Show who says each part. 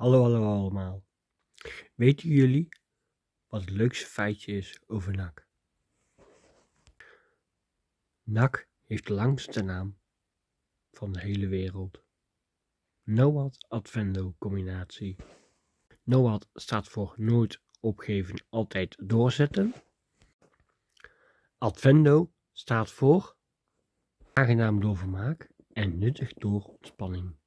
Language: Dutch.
Speaker 1: Hallo, hallo allemaal. Weten jullie wat het leukste feitje is over NAC? NAC heeft de langste naam van de hele wereld. NOAD Advendo combinatie. NOAD staat voor nooit opgeven, altijd doorzetten. Advendo staat voor aangenaam
Speaker 2: door vermaak en nuttig door ontspanning.